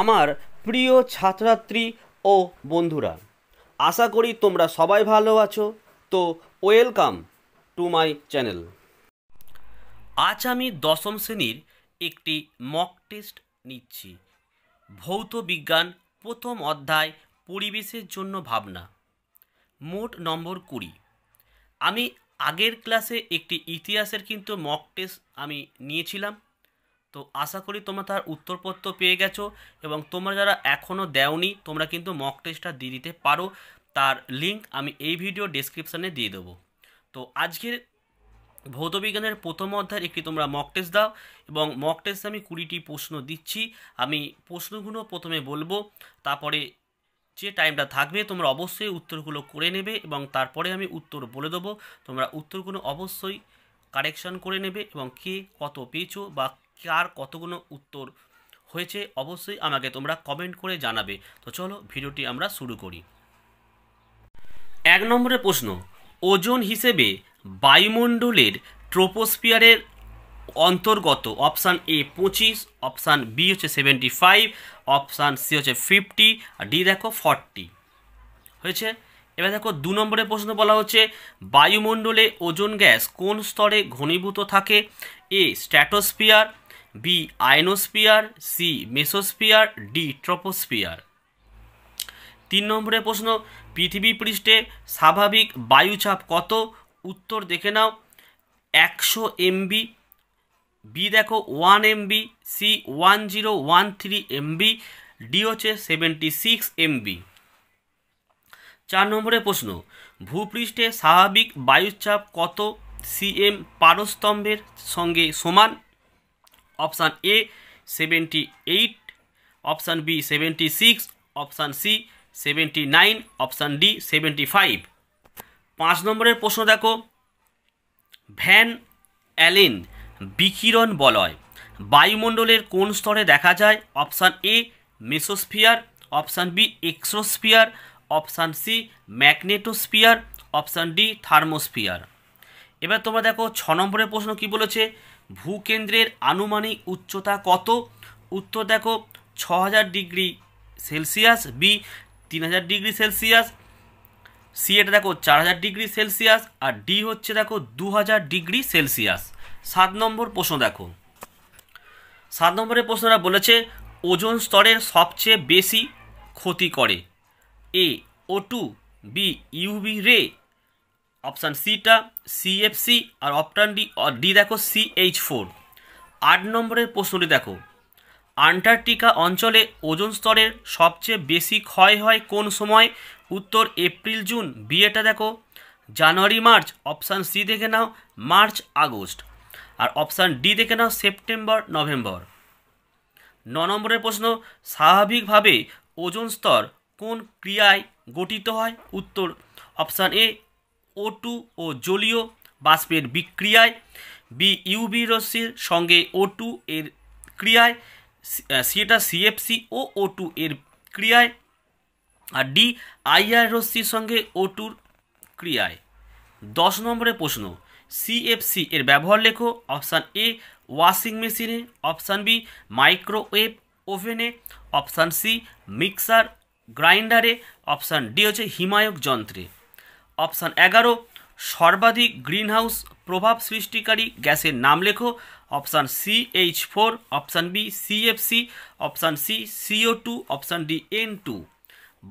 আমার প্রিয় ছাত্রাত্রী ও বন্ধুরা আশা করি তোমরা সবাই ভালো আছো তো ওয়েলকাম টু মাই চ্যানেল আজ আমি দশম শ্রেণীর একটি মক টেস্ট নিচ্ছি ভৌত বিজ্ঞান প্রথম অধ্যায় পরিবেশের জন্য ভাবনা মোট নম্বর কুড়ি আমি আগের ক্লাসে একটি ইতিহাসের কিন্তু মক টেস্ট আমি নিয়েছিলাম তো আশা করি তোমরা তার উত্তরপত্র পেয়ে গেছো এবং তোমরা যারা এখনও দেওনি তোমরা কিন্তু মক টেস্টটা দিয়ে দিতে পারো তার লিঙ্ক আমি এই ভিডিও ডিসক্রিপশানে দিয়ে দেবো তো আজকের ভৌতবিজ্ঞানের প্রথম অধ্যায়ের একটি তোমরা মক টেস্ট দাও এবং মক টেস্টে আমি কুড়িটি প্রশ্ন দিচ্ছি আমি প্রশ্নগুলো প্রথমে বলবো তারপরে যে টাইমটা থাকবে তোমরা অবশ্যই উত্তরগুলো করে নেবে এবং তারপরে আমি উত্তর বলে দেবো তোমরা উত্তরগুলো অবশ্যই কারেকশান করে নেবে এবং কে কত পেয়েছো বা কার কতগুলো উত্তর হয়েছে অবশ্যই আমাকে তোমরা কমেন্ট করে জানাবে তো চলো ভিডিওটি আমরা শুরু করি এক নম্বরের প্রশ্ন ওজন হিসেবে বায়ুমণ্ডলের ট্রোপোস্পিয়ারের অন্তর্গত অপশান এ পঁচিশ অপশান বি হচ্ছে সেভেন্টি ফাইভ অপশান সি হচ্ছে ফিফটি আর ডি দেখো ফর্টি হয়েছে এবার দেখো দু নম্বরের প্রশ্ন বলা হচ্ছে বায়ুমণ্ডলে ওজন গ্যাস কোন স্তরে ঘনীভূত থাকে A stratosphere B ionosphere C mesosphere D troposphere তিন নম্বরে প্রশ্ন পৃথিবী পৃষ্ঠে স্বাভাবিক বায়ুচাপ কত উত্তর দেখে নাও একশো এমবি বি দেখো one MB C one zero one three MB D হচ্ছে সেভেন্টি সিক্স এমবি চার নম্বরে প্রশ্ন ভূপৃষ্ঠে স্বাভাবিক বায়ুচাপ কত সিএম পারস্তম্ভের সঙ্গে সমান option A seventy eight option B seventy six option C seventy nine option D seventy five পাঁচ নম্বরের প্রশ্ন দেখো ভ্যান অ্যালেন বিকিরণ বলয় বায়ুমণ্ডলের কোন স্তরে দেখা যায় option A mesosphere option B exosphere option C magnetosphere option D thermosphere এবার তোমরা দেখো ছ নম্বরের প্রশ্ন কি বলেছে ভূকেন্দ্রের আনুমানিক উচ্চতা কত উত্তর দেখো ছ হাজার ডিগ্রি সেলসিয়াস বি তিন হাজার ডিগ্রি সেলসিয়াস সি এটা দেখো চার হাজার ডিগ্রি সেলসিয়াস আর ডি হচ্ছে দেখো দু হাজার ডিগ্রি সেলসিয়াস সাত নম্বর প্রশ্ন দেখো সাত নম্বরের প্রশ্নরা বলেছে ওজন স্তরের সবচেয়ে বেশি ক্ষতি করে A O two B UV ray option সিটা সিএফসি আর অপশান ডি ডি দেখো সিএইচ ফোর আট নম্বরের প্রশ্নটি দেখো আন্টার্কটিকা অঞ্চলে ওজন স্তরের সবচেয়ে বেশি ক্ষয় হয় কোন সময় উত্তর এপ্রিল জুন বিয়েটা দেখো জানুয়ারি মার্চ অপশান সি দেখে নাও মার্চ আগস্ট আর অপশান ডি দেখে নাও সেপ্টেম্বর নভেম্বর ন নম্বরের প্রশ্ন স্বাভাবিকভাবে ওজন স্তর কোন ক্রিয়ায় গঠিত হয় উত্তর অপশান এ ও টু ও জলীয় বাষ্পের বিক্রিয়ায় বি ইউবি রশ্মির সঙ্গে ও টু এর ক্রিয়ায় সেটা সিএফসি ও ও টু এর ক্রিয়ায় আর ডি আইআর রশ্মির সঙ্গে ও টুর ক্রিয়ায় দশ নম্বরের প্রশ্ন সিএফসি এর ব্যবহার লেখো অপশান এ ওয়াশিং মেশিনে অপশান বি মাইক্রোওয়েভ ওভেনে অপশান সি মিক্সার গ্রাইন্ডারে অপশান ডি হচ্ছে হিমায়ক যন্ত্রে অপশান এগারো সর্বাধিক গ্রিনহাউস প্রভাব সৃষ্টিকারী গ্যাসের নাম লেখো option C H four option B CFC option C CO two option D N two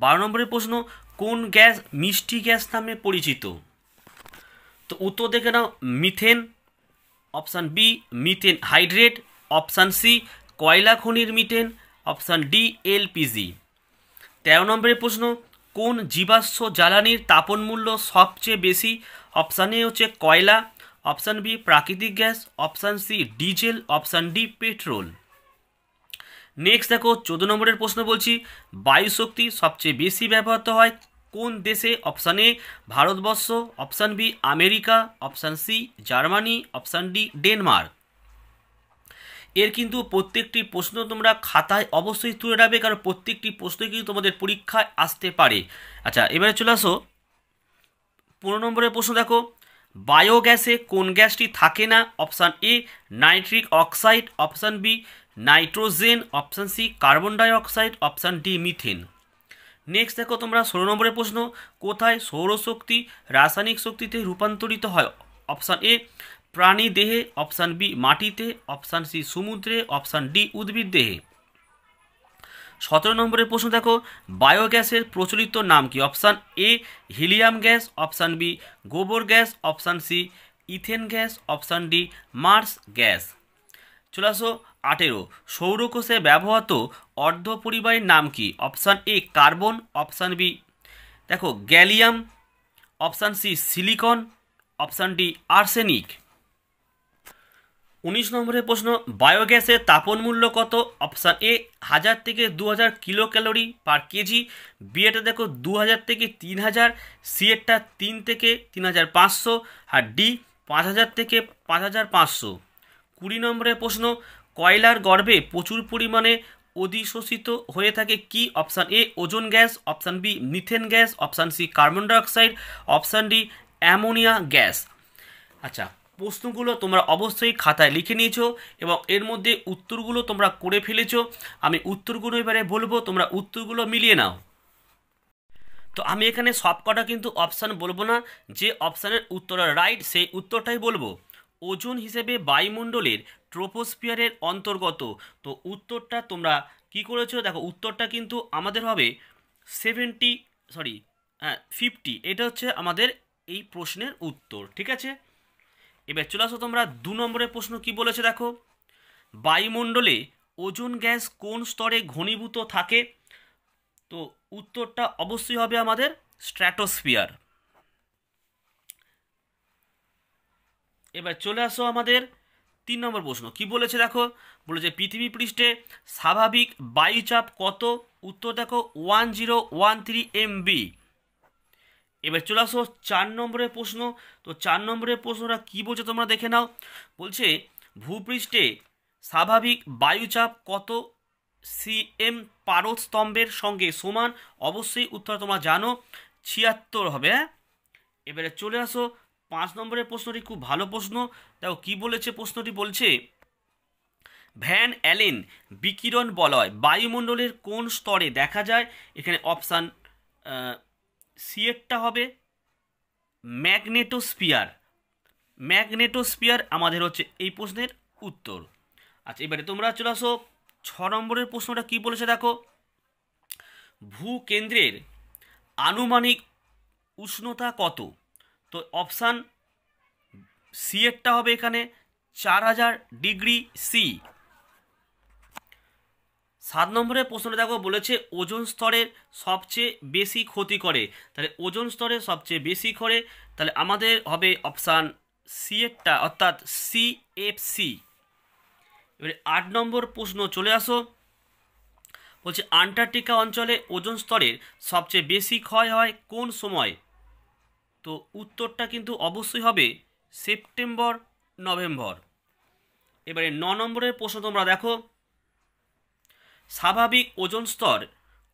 বারো নম্বরের প্রশ্ন কোন গ্যাস মিষ্টি গ্যাস নামে পরিচিত তো উত্তর দেখে নাও methane option B methane hydrate option C কয়লা খনির মিথেন অপশান ডি এলপিজি তেরো নম্বরের প্রশ্ন কোন জীবাশ্ম জ্বালানির তাপনমূল্য সবচেয়ে বেশি অপশান এ হচ্ছে কয়লা অপশান বি প্রাকৃতিক gas option C diesel option D petrol next দেখো চোদ্দ নম্বরের প্রশ্ন বলছি বায়ুশক্তি সবচেয়ে বেশি ব্যবহৃত হয় কোন দেশে অপশান এ ভারতবর্ষ option B America option C Germany option D Denmark এর কিন্তু প্রত্যেকটি প্রশ্ন তোমরা খাতায় অবশ্যই তুলে রাখবে কারণ প্রত্যেকটি প্রশ্ন কিন্তু তোমাদের পরীক্ষায় আসতে পারে আচ্ছা এবারে চলে আসো পনেরো নম্বরের প্রশ্ন দেখো বায়োগ্যাসে কোন গ্যাসটি থাকে না option A nitric oxide option B nitrogen option C carbon dioxide option D methane next দেখো তোমরা ষোলো নম্বরের প্রশ্ন কোথায় সৌরশক্তি রাসায়নিক শক্তিতে রূপান্তরিত হয় অপশান এ প্রাণী দেহে অপশান বি মাটিতে অপশান সি সমুদ্রে অপশান ডি উদ্ভিদ দেহে সতেরো নম্বরের প্রশ্ন দেখো বায়োগ্যাসের প্রচলিত নাম কি option A helium gas option B গোবর gas option C ethane gas option D marsh gas চলে আসো আঠেরো সৌরকোষে ব্যবহৃত অর্ধপরিবাহীর নাম কি option A carbon option B দেখো gallium option C silicon option D arsenic উনিশ নম্বরের প্রশ্ন বায়োগ্যাসের তাপন মূল্য কত অপশান এ হাজার থেকে দু হাজার kilo calorie per KG B এটা দেখো দু হাজার থেকে তিন হাজার সি এরটা তিন থেকে তিন হাজার পাঁচশো আর ডি পাঁচ হাজার থেকে পাঁচ হাজার পাঁচশো কুড়ি নম্বরের প্রশ্ন কয়লার গর্ভে প্রচুর পরিমাণে অধিশোষিত হয়ে থাকে কি option A ozone gas option B methane gas option C carbon dioxide option D ammonia gas আচ্ছা প্রশ্নগুলো তোমরা অবশ্যই খাতায় লিখে নিয়েছো এবং এর মধ্যে উত্তরগুলো তোমরা করে ফেলেছো আমি উত্তরগুলো এবারে বলবো তোমরা উত্তরগুলো মিলিয়ে নাও তো আমি এখানে সবকটা কিন্তু অপশান বলবো না যে অপশানের উত্তর রাইট সেই উত্তরটাই বলবো ওজন হিসেবে বায়ুমণ্ডলের ট্রোপোস্ফিয়ারের অন্তর্গত তো উত্তরটা তোমরা কি করেছো দেখো উত্তরটা কিন্তু আমাদের হবে সেভেন্টি সরি হ্যাঁ ফিফটি এটা হচ্ছে আমাদের এই প্রশ্নের উত্তর ঠিক আছে এবার চলে আসো তোমরা দু নম্বরের প্রশ্ন কি বলেছে দেখো বায়ুমণ্ডলে ওজোন গ্যাস কোন স্তরে ঘনীভূত থাকে তো উত্তরটা অবশ্যই হবে আমাদের স্ট্র্যাটোস্ফিয়ার এবার চলে আসো আমাদের তিন নম্বর প্রশ্ন কি বলেছে দেখো বলেছে পৃথিবী পৃষ্ঠে স্বাভাবিক বায়ুচাপ কত উত্তর দেখো one zero one three MB এবার চলে আসো চার নম্বরের প্রশ্ন তো চার নম্বরের প্রশ্নটা কী বলছে তোমরা দেখে নাও বলছে ভূপৃষ্ঠে স্বাভাবিক বায়ুচাপ কত সি পারদ স্তম্ভের সঙ্গে সমান অবশ্যই উত্তর তোমরা জানো ছিয়াত্তর হবে হ্যাঁ এবারে চলে আসো পাঁচ নম্বরের প্রশ্নটি খুব ভালো প্রশ্ন দেখো কি বলেছে প্রশ্নটি বলছে ভ্যান অ্যালেন বিকিরণ বলয় বায়ুমণ্ডলের কোন স্তরে দেখা যায় এখানে অপশান সিয়েরটা হবে ম্যাগনেটোস্পিয়ার ম্যাগনেটোস্পিয়ার আমাদের হচ্ছে এই প্রশ্নের উত্তর আচ্ছা এবারে তোমরা চলে আসো ছ নম্বরের প্রশ্নটা কি বলেছে দেখো ভূকেন্দ্রের আনুমানিক উষ্ণতা কত তো অপশান সি হবে এখানে চার হাজার ডিগ্রি সি সাত নম্বরের প্রশ্নটা দেখো বলেছে ওজন স্তরের সবচেয়ে বেশি ক্ষতি করে তাহলে ওজন স্তরে সবচেয়ে বেশি করে তাহলে আমাদের হবে অপশান সি এরটা অর্থাৎ সি এবারে আট নম্বর প্রশ্ন চলে আসো বলছে আন্টার্কটিকা অঞ্চলে ওজন স্তরের সবচেয়ে বেশি ক্ষয় হয় কোন সময় তো উত্তরটা কিন্তু অবশ্যই হবে সেপ্টেম্বর নভেম্বর এবারে ন নম্বরের প্রশ্ন তোমরা দেখো স্বাভাবিক ওজন স্তর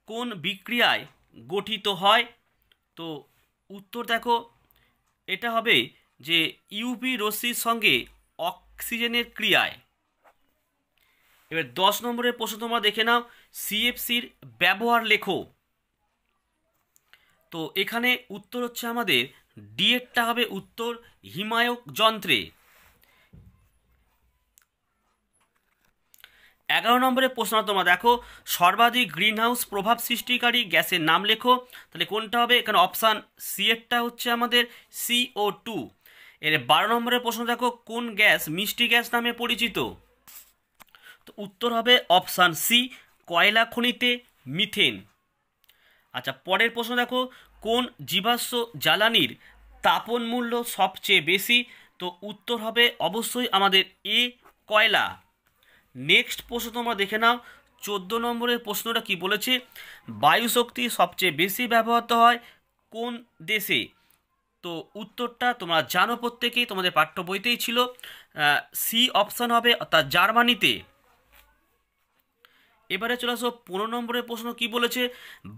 কোন বিক্রিয়ায় গঠিত হয় তো উত্তর দেখো এটা হবে যে ইউপি রশ্মির সঙ্গে অক্সিজেনের ক্রিয়ায় এবার দশ নম্বরের প্রশ্ন তোমরা দেখে নাও সিএফসির ব্যবহার লেখো তো এখানে উত্তর হচ্ছে আমাদের ডিএটটা হবে উত্তর হিমায়ক যন্ত্রে এগারো নম্বরের প্রশ্ন তোমরা দেখো সর্বাধিক গ্রিনহাউস প্রভাব সৃষ্টিকারী গ্যাসের নাম লেখো তাহলে কোনটা হবে এখানে অপশান সি এরটা হচ্ছে আমাদের সিও টু এর বারো নম্বরের প্রশ্ন দেখো কোন গ্যাস মিষ্টি গ্যাস নামে পরিচিত তো উত্তর হবে অপশান সি কয়লা খনিতে মিথেন আচ্ছা পরের প্রশ্ন দেখো কোন জীবাশ্ম জ্বালানির তাপন মূল্য সবচেয়ে বেশি তো উত্তর হবে অবশ্যই আমাদের এ কয়লা নেক্সট প্রশ্ন তোমরা দেখে নাও চোদ্দ নম্বরের প্রশ্নটা কি বলেছে বায়ুশক্তি সবচেয়ে বেশি ব্যবহৃত হয় কোন দেশে তো উত্তরটা তোমরা জানো প্রত্যেকেই তোমাদের পাঠ্য বইতেই ছিল সি অপশান হবে অর্থাৎ জার্মানিতে এবারে চলে আসো পনেরো নম্বরের প্রশ্ন কি বলেছে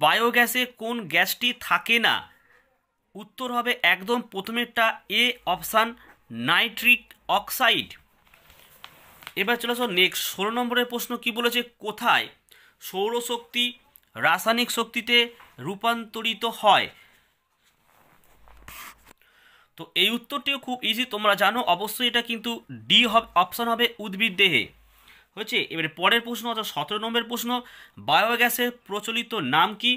বায়োগ্যাসে কোন গ্যাসটি থাকে না উত্তর হবে একদম প্রথমেরটা এ অপশান নাইট্রিক অক্সাইড এবার চলে আসো নেক্সট ষোলো নম্বরের প্রশ্ন কি বলেছে কোথায় সৌরশক্তি রাসায়নিক শক্তিতে রূপান্তরিত হয় তো এই উত্তরটিও খুব ইজি তোমরা জানো অবশ্যই এটা কিন্তু ডি অপশান হবে উদ্ভিদ দেহে হয়েছে এবারে পরের প্রশ্ন অর্থাৎ সতেরো নম্বরের প্রশ্ন বায়োগ্যাসের প্রচলিত নাম কি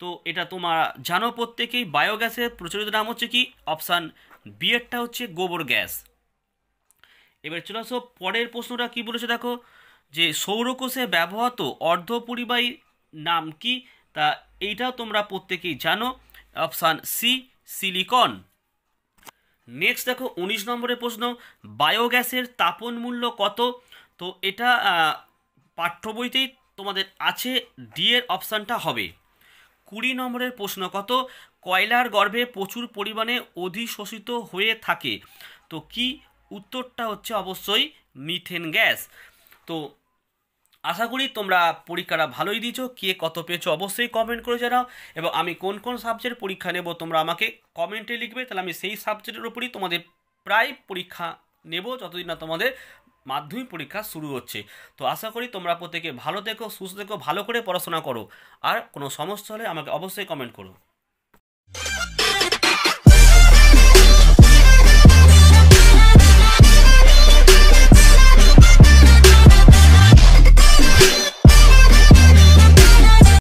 তো এটা তোমরা জানো প্রত্যেকেই বায়োগ্যাসের প্রচলিত নাম হচ্ছে কি অপশান বিয়েরটা হচ্ছে গোবর গ্যাস এবার চলে আসো পরের প্রশ্নটা কি বলেছে দেখো যে সৌরকোষে ব্যবহৃত অর্ধপরিবাহী নাম কি তা এইটাও তোমরা প্রত্যেকেই জানো অপশান সি সিলিকন নেক্সট দেখো ১৯ নম্বরের প্রশ্ন বায়োগ্যাসের তাপন মূল্য কত তো এটা পাঠ্য বইতেই তোমাদের আছে ডি এর অপশানটা হবে কুড়ি নম্বরের প্রশ্ন কত কয়লার গর্ভে প্রচুর পরিমাণে অধিশোষিত হয়ে থাকে তো কি উত্তরটা হচ্ছে অবশ্যই মিথেন গ্যাস তো আশা করি তোমরা পরীক্ষাটা ভালোই দিয়েছ কে কত পেয়েছো অবশ্যই কমেন্ট করে জানাও এবং আমি কোন কোন সাবজেক্ট পরীক্ষা নেব তোমরা আমাকে কমেন্টে লিখবে তাহলে আমি সেই সাবজেক্টের উপরই তোমাদের প্রায় পরীক্ষা নেব যতদিন না তোমাদের মাধ্যমিক পরীক্ষা শুরু হচ্ছে তো আশা করি তোমরা প্রত্যেকে ভালো দেখো সুস্থ দেখো ভালো করে পড়াশোনা করো আর কোনো সমস্যা হলে আমাকে অবশ্যই কমেন্ট করো